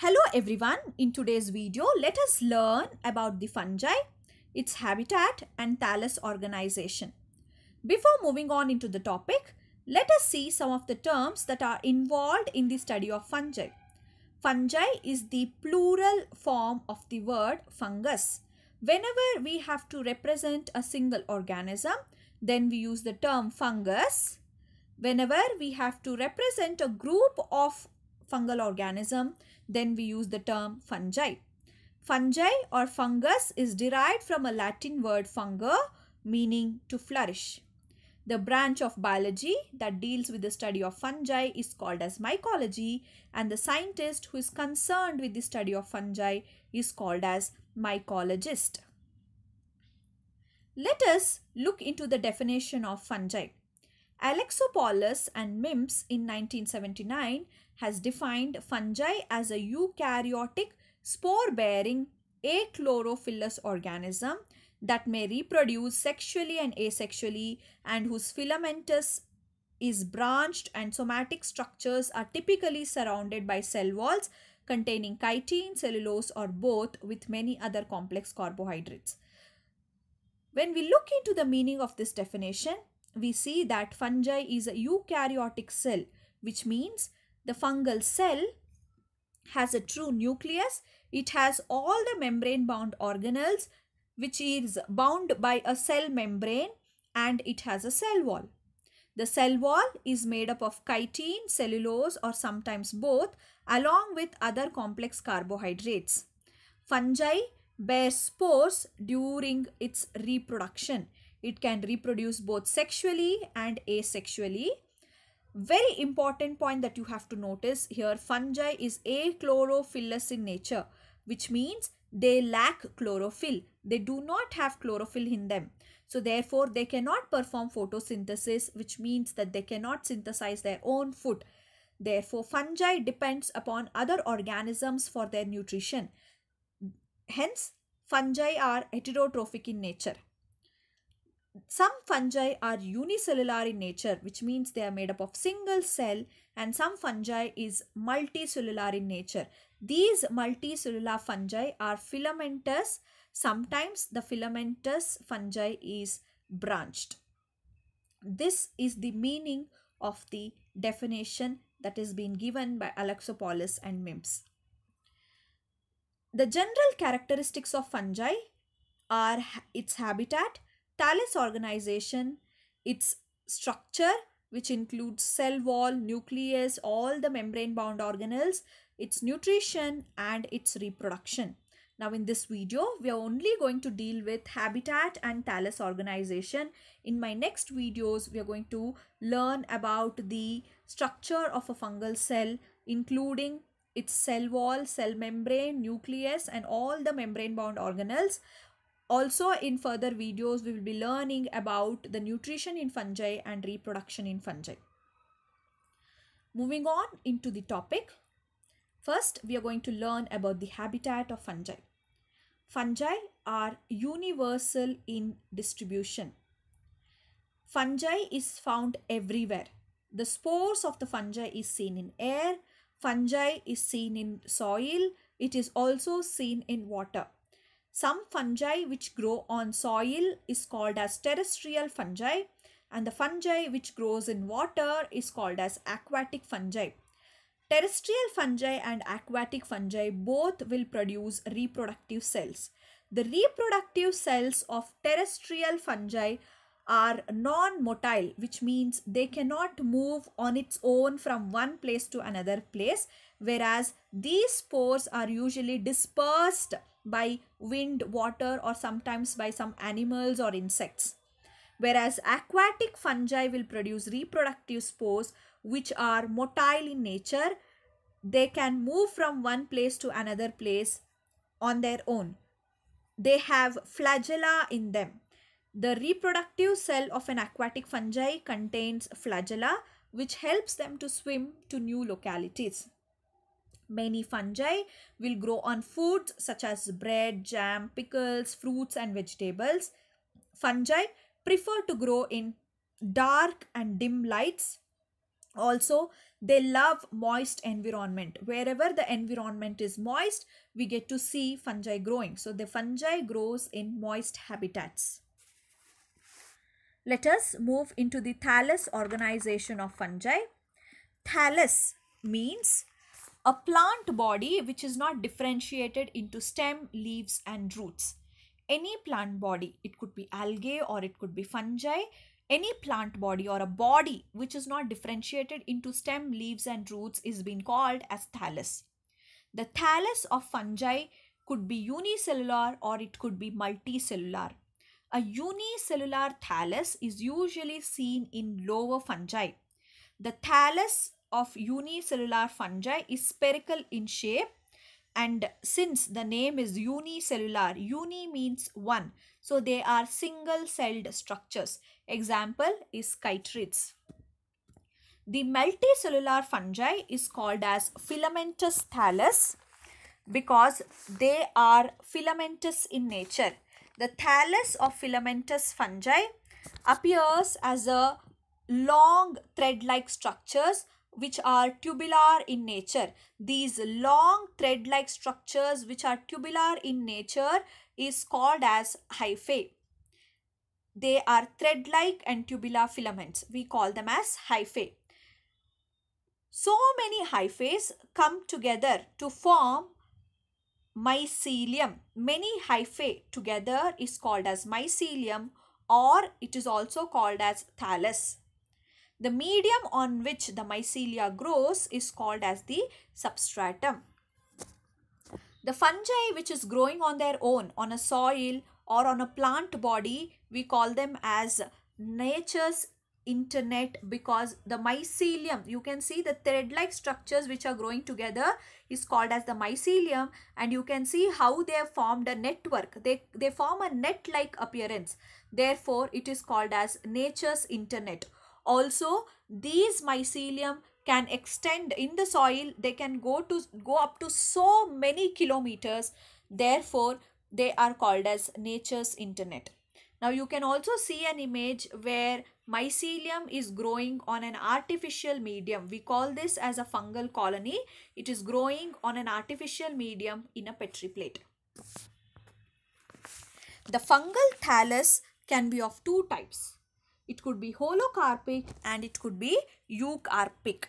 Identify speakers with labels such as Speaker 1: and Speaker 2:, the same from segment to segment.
Speaker 1: Hello everyone, in today's video let us learn about the fungi, its habitat and thallus organization. Before moving on into the topic, let us see some of the terms that are involved in the study of fungi. Fungi is the plural form of the word fungus. Whenever we have to represent a single organism, then we use the term fungus. Whenever we have to represent a group of fungal organism, then we use the term fungi. Fungi or fungus is derived from a Latin word fungo meaning to flourish. The branch of biology that deals with the study of fungi is called as mycology and the scientist who is concerned with the study of fungi is called as mycologist. Let us look into the definition of fungi. Alexopoulos and MIMS in 1979 has defined fungi as a eukaryotic spore-bearing achlorophyllous organism that may reproduce sexually and asexually and whose filamentous is branched and somatic structures are typically surrounded by cell walls containing chitin, cellulose or both with many other complex carbohydrates. When we look into the meaning of this definition, we see that fungi is a eukaryotic cell which means the fungal cell has a true nucleus. It has all the membrane bound organelles which is bound by a cell membrane and it has a cell wall. The cell wall is made up of chitin, cellulose or sometimes both along with other complex carbohydrates. Fungi bear spores during its reproduction. It can reproduce both sexually and asexually very important point that you have to notice here, fungi is achlorophyllous in nature, which means they lack chlorophyll. They do not have chlorophyll in them. So therefore, they cannot perform photosynthesis, which means that they cannot synthesize their own food. Therefore, fungi depends upon other organisms for their nutrition. Hence, fungi are heterotrophic in nature some fungi are unicellular in nature, which means they are made up of single cell and some fungi is multicellular in nature. These multicellular fungi are filamentous. Sometimes the filamentous fungi is branched. This is the meaning of the definition that is being given by Alexopolis and MIMS. The general characteristics of fungi are its habitat, Thales organization, its structure, which includes cell wall, nucleus, all the membrane bound organelles, its nutrition and its reproduction. Now in this video, we are only going to deal with habitat and thallus organization. In my next videos, we are going to learn about the structure of a fungal cell, including its cell wall, cell membrane, nucleus and all the membrane bound organelles. Also in further videos, we will be learning about the nutrition in fungi and reproduction in fungi. Moving on into the topic. First, we are going to learn about the habitat of fungi. Fungi are universal in distribution. Fungi is found everywhere. The spores of the fungi is seen in air. Fungi is seen in soil. It is also seen in water some fungi which grow on soil is called as terrestrial fungi and the fungi which grows in water is called as aquatic fungi. Terrestrial fungi and aquatic fungi both will produce reproductive cells. The reproductive cells of terrestrial fungi are non-motile, which means they cannot move on its own from one place to another place, whereas these spores are usually dispersed by wind, water or sometimes by some animals or insects. Whereas aquatic fungi will produce reproductive spores which are motile in nature. They can move from one place to another place on their own. They have flagella in them. The reproductive cell of an aquatic fungi contains flagella which helps them to swim to new localities. Many fungi will grow on foods such as bread, jam, pickles, fruits and vegetables. Fungi prefer to grow in dark and dim lights. Also, they love moist environment. Wherever the environment is moist, we get to see fungi growing. So, the fungi grows in moist habitats. Let us move into the thallus organization of fungi. Thallus means a plant body which is not differentiated into stem, leaves and roots. Any plant body, it could be algae or it could be fungi, any plant body or a body which is not differentiated into stem, leaves and roots is being called as thallus. The thallus of fungi could be unicellular or it could be multicellular. A unicellular thallus is usually seen in lower fungi. The thallus of unicellular fungi is spherical in shape and since the name is unicellular, uni means one. So they are single-celled structures. Example is chytrids. The multicellular fungi is called as filamentous thallus because they are filamentous in nature the thallus of filamentous fungi appears as a long thread-like structures which are tubular in nature. These long thread-like structures which are tubular in nature is called as hyphae. They are thread-like and tubular filaments. We call them as hyphae. So many hyphae come together to form mycelium many hyphae together is called as mycelium or it is also called as thallus the medium on which the mycelia grows is called as the substratum the fungi which is growing on their own on a soil or on a plant body we call them as nature's internet because the mycelium you can see the thread like structures which are growing together is called as the mycelium and you can see how they have formed a network they they form a net like appearance therefore it is called as nature's internet also these mycelium can extend in the soil they can go to go up to so many kilometers therefore they are called as nature's internet now you can also see an image where mycelium is growing on an artificial medium. We call this as a fungal colony. It is growing on an artificial medium in a petri plate. The fungal thallus can be of two types. It could be holocarpic and it could be eucarpic.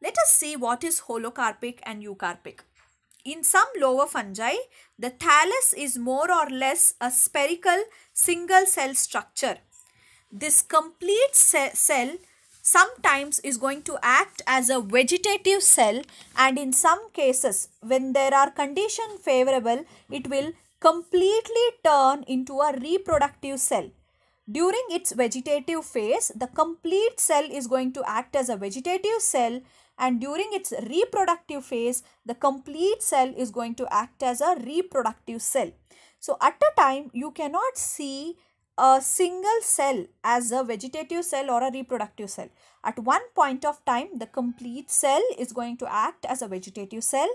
Speaker 1: Let us see what is holocarpic and eucarpic. In some lower fungi, the thallus is more or less a spherical single cell structure. This complete cell sometimes is going to act as a vegetative cell and in some cases when there are condition favorable, it will completely turn into a reproductive cell. During its vegetative phase, the complete cell is going to act as a vegetative cell and during its reproductive phase the complete cell is going to act as a reproductive cell. So at a time you cannot see a single cell as a vegetative cell or a reproductive cell. At one point of time the complete cell is going to act as a vegetative cell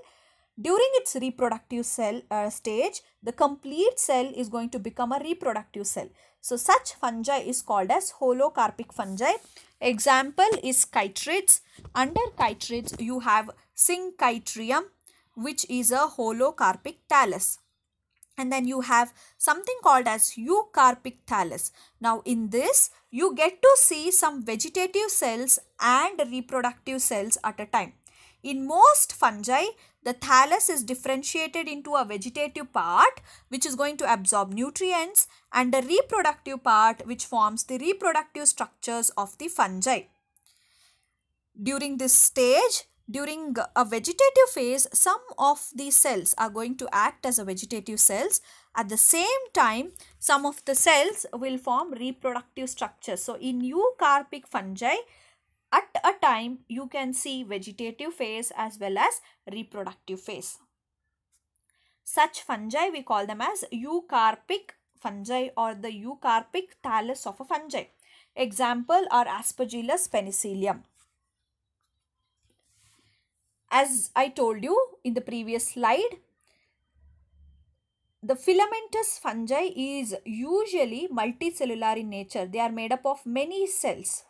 Speaker 1: during its reproductive cell uh, stage, the complete cell is going to become a reproductive cell. So, such fungi is called as holocarpic fungi Example is chytrids. Under chytrids, you have synchitrium, which is a holocarpic thallus. And then you have something called as eucarpic thallus. Now in this, you get to see some vegetative cells and reproductive cells at a time. In most fungi, the thallus is differentiated into a vegetative part which is going to absorb nutrients and the reproductive part which forms the reproductive structures of the fungi. During this stage, during a vegetative phase, some of the cells are going to act as a vegetative cells. At the same time, some of the cells will form reproductive structures. So, in eucarpic fungi, at a time you can see vegetative phase as well as reproductive phase. Such fungi we call them as eucarpic fungi or the eucarpic thallus of a fungi. Example are Aspergillus penicillium. As I told you in the previous slide, the filamentous fungi is usually multicellular in nature. They are made up of many cells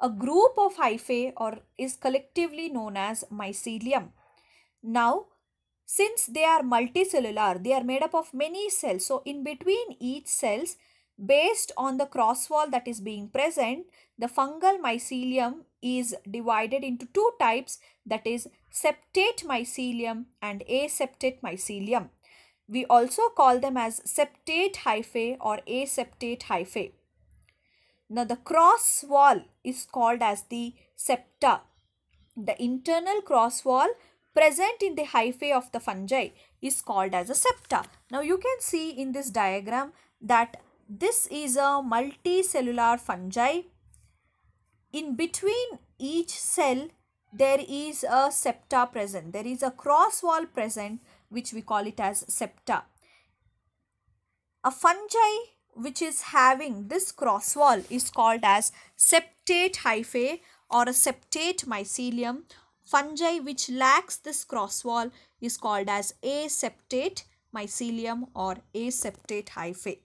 Speaker 1: a group of hyphae or is collectively known as mycelium. Now, since they are multicellular, they are made up of many cells. So, in between each cells, based on the cross wall that is being present, the fungal mycelium is divided into two types that is septate mycelium and aseptate mycelium. We also call them as septate hyphae or aseptate hyphae. Now the cross wall is called as the septa. The internal cross wall present in the hyphae of the fungi is called as a septa. Now you can see in this diagram that this is a multicellular fungi. In between each cell there is a septa present. There is a cross wall present which we call it as septa. A fungi which is having this cross wall is called as septate hyphae or a septate mycelium. Fungi which lacks this cross wall is called as aseptate mycelium or aseptate hyphae.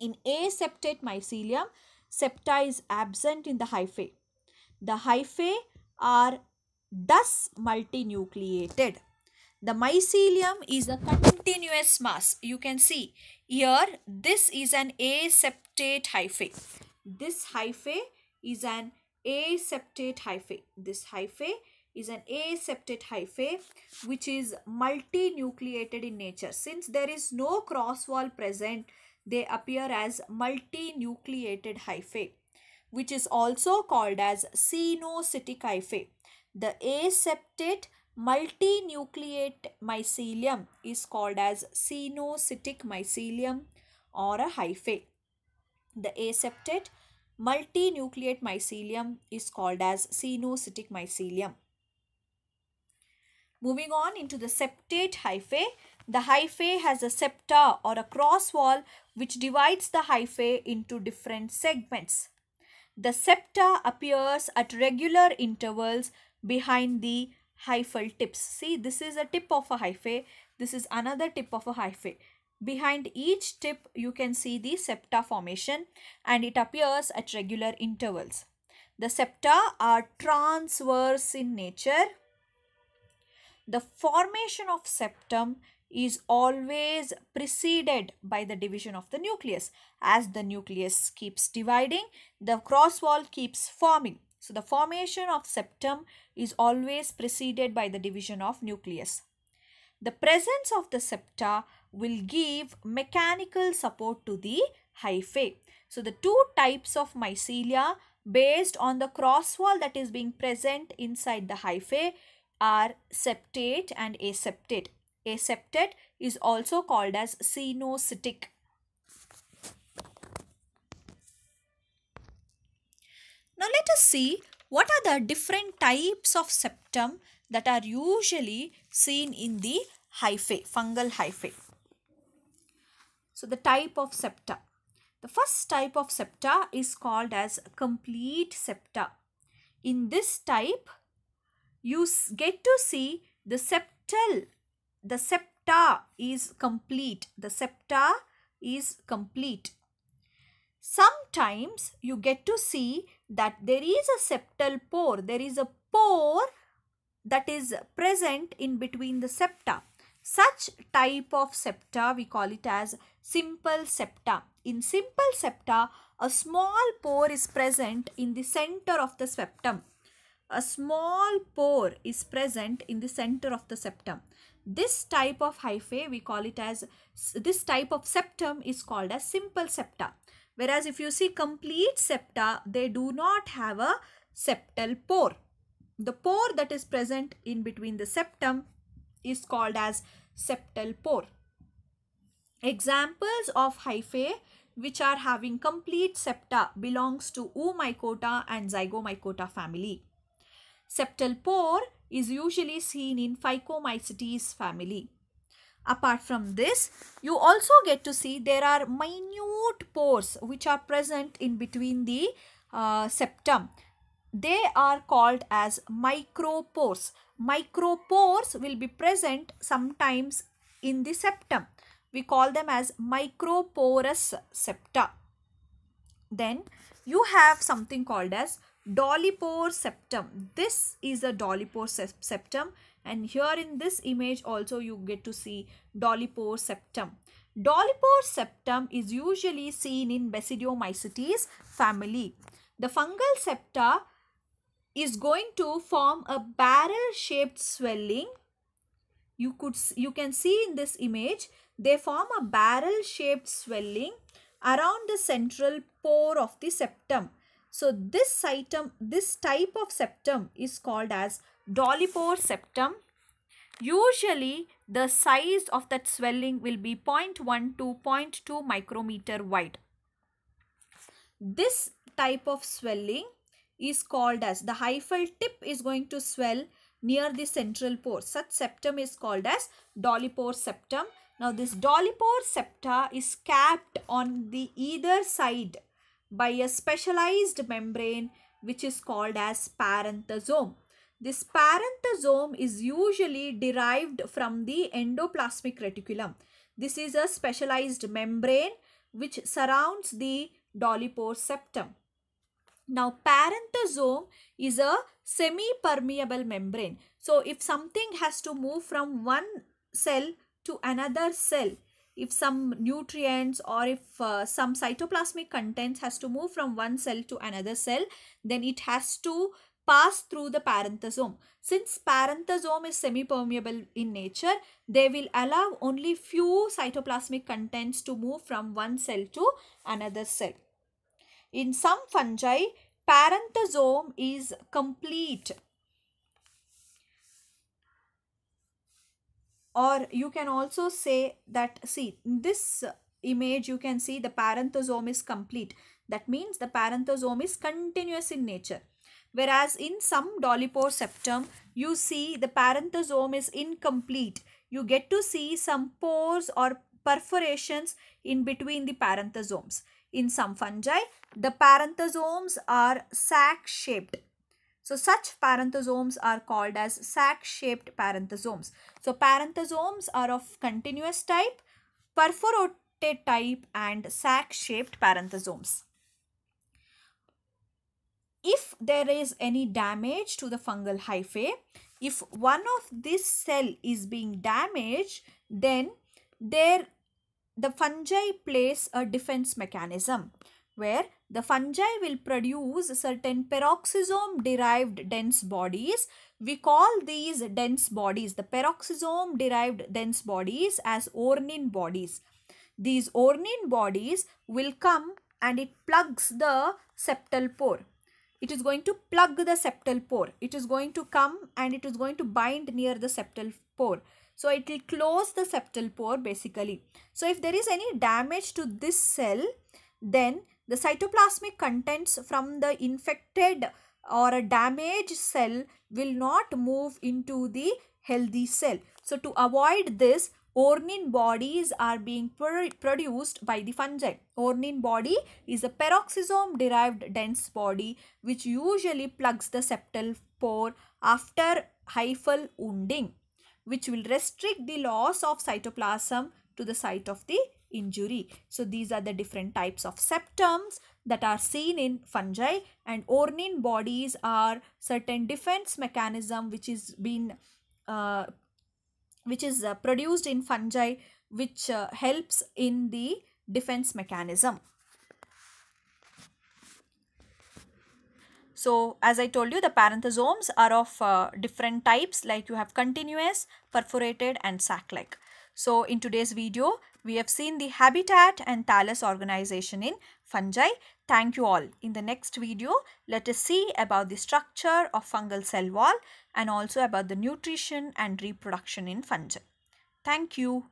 Speaker 1: In aseptate mycelium, septa is absent in the hyphae. The hyphae are thus multinucleated. The mycelium is a continuous mass. You can see here this is an aseptate hyphae. This hyphae is an aseptate hyphae. This hyphae is an aseptate hyphae which is multinucleated in nature. Since there is no cross wall present, they appear as multinucleated hyphae which is also called as cenocytic hyphae. The aseptate Multinucleate mycelium is called as cenocytic mycelium or a hyphae. The aseptate multinucleate mycelium is called as cenocytic mycelium. Moving on into the septate hyphae, the hyphae has a septa or a cross wall which divides the hyphae into different segments. The septa appears at regular intervals behind the hyphal tips. See, this is a tip of a hyphae. This is another tip of a hyphae. Behind each tip, you can see the septa formation and it appears at regular intervals. The septa are transverse in nature. The formation of septum is always preceded by the division of the nucleus. As the nucleus keeps dividing, the cross wall keeps forming. So the formation of septum is always preceded by the division of nucleus. The presence of the septa will give mechanical support to the hyphae. So the two types of mycelia based on the cross wall that is being present inside the hyphae are septate and aseptate. Aseptate is also called as cenocytic Now let us see what are the different types of septum that are usually seen in the hyphae, fungal hyphae. So the type of septa. The first type of septa is called as complete septa. In this type, you get to see the septal, the septa is complete. The septa is complete sometimes you get to see that there is a septal pore. There is a pore that is present in between the septa. Such type of septa we call it as simple septa. In simple septa, a small pore is present in the center of the septum. A small pore is present in the center of the septum. This type of hyphae we call it as, this type of septum is called as simple septa. Whereas if you see complete septa, they do not have a septal pore. The pore that is present in between the septum is called as septal pore. Examples of hyphae which are having complete septa belongs to oomycota and zygomycota family. Septal pore is usually seen in Phycomycetes family. Apart from this, you also get to see there are minute pores which are present in between the uh, septum. They are called as micropores. Micropores will be present sometimes in the septum. We call them as microporous septa. Then you have something called as dollipore septum. This is a dollipore septum and here in this image also you get to see dolipore septum. Dolipore septum is usually seen in Basidiomycetes family. The fungal septa is going to form a barrel shaped swelling. You, could, you can see in this image, they form a barrel shaped swelling around the central pore of the septum. So this septum, this type of septum is called as dollipore septum, usually the size of that swelling will be 0.1 to 0.2 micrometer wide. This type of swelling is called as the hyphal tip is going to swell near the central pore. Such septum is called as dollipore septum. Now this dollipore septa is capped on the either side by a specialized membrane which is called as parenthesome. This parenthesome is usually derived from the endoplasmic reticulum. This is a specialized membrane which surrounds the dolypore septum. Now parenthesome is a semi-permeable membrane. So if something has to move from one cell to another cell, if some nutrients or if uh, some cytoplasmic contents has to move from one cell to another cell, then it has to pass through the parenthesome. Since parenthesome is semi-permeable in nature, they will allow only few cytoplasmic contents to move from one cell to another cell. In some fungi, parenthesome is complete or you can also say that see this image you can see the parenthesome is complete that means the parenthesome is continuous in nature Whereas in some septum, you see the parenthesome is incomplete. You get to see some pores or perforations in between the parenthesomes. In some fungi, the parenthesomes are sac-shaped. So such parenthesomes are called as sac-shaped parenthesomes. So parenthesomes are of continuous type, perforated type and sac-shaped parenthesomes if there is any damage to the fungal hyphae, if one of this cell is being damaged, then there the fungi plays a defense mechanism where the fungi will produce certain peroxisome derived dense bodies. We call these dense bodies, the peroxisome derived dense bodies as ornine bodies. These ornine bodies will come and it plugs the septal pore it is going to plug the septal pore. It is going to come and it is going to bind near the septal pore. So it will close the septal pore basically. So if there is any damage to this cell, then the cytoplasmic contents from the infected or a damaged cell will not move into the healthy cell. So to avoid this, Ornin bodies are being pr produced by the fungi. Ornin body is a peroxisome derived dense body which usually plugs the septal pore after hyphal wounding which will restrict the loss of cytoplasm to the site of the injury. So these are the different types of septums that are seen in fungi and ornin bodies are certain defense mechanism which is been uh, which is uh, produced in fungi which uh, helps in the defense mechanism. So as I told you the parenthosomes are of uh, different types like you have continuous, perforated and sac-like. So in today's video we have seen the habitat and thallus organization in fungi. Thank you all. In the next video, let us see about the structure of fungal cell wall and also about the nutrition and reproduction in fungi. Thank you.